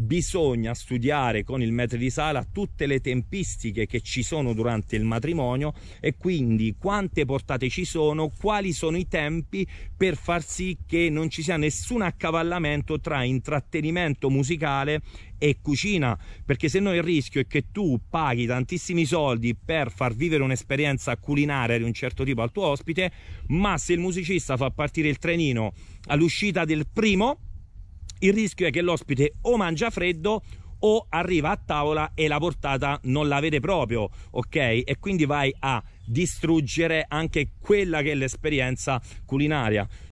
bisogna studiare con il maître di sala tutte le tempistiche che ci sono durante il matrimonio e quindi quante portate ci sono, quali sono i tempi per far sì che non ci sia nessun accavallamento tra intrattenimento musicale e cucina, perché se no il rischio è che tu paghi tantissimi soldi per far vivere un'esperienza culinaria di un certo tipo al tuo ospite, ma se il musicista fa partire il trenino all'uscita del primo il rischio è che l'ospite o mangia freddo o arriva a tavola e la portata non la vede proprio, ok? E quindi vai a distruggere anche quella che è l'esperienza culinaria.